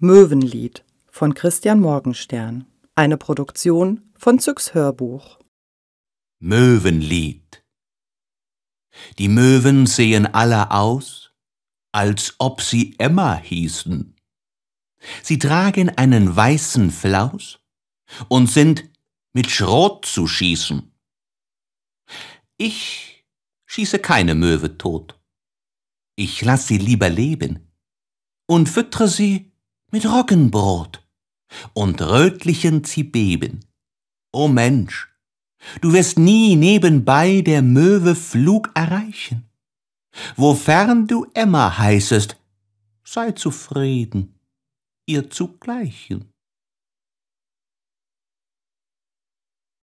Möwenlied von Christian Morgenstern. Eine Produktion von Zyx Hörbuch. Möwenlied. Die Möwen sehen alle aus, als ob sie Emma hießen. Sie tragen einen weißen Flaus und sind mit Schrot zu schießen. Ich schieße keine Möwe tot. Ich lass sie lieber leben und füttere sie mit Roggenbrot und rötlichen Zibeben. O Mensch, du wirst nie nebenbei der Möwe Flug erreichen. Wofern du Emma heißest, sei zufrieden, ihr zugleichen.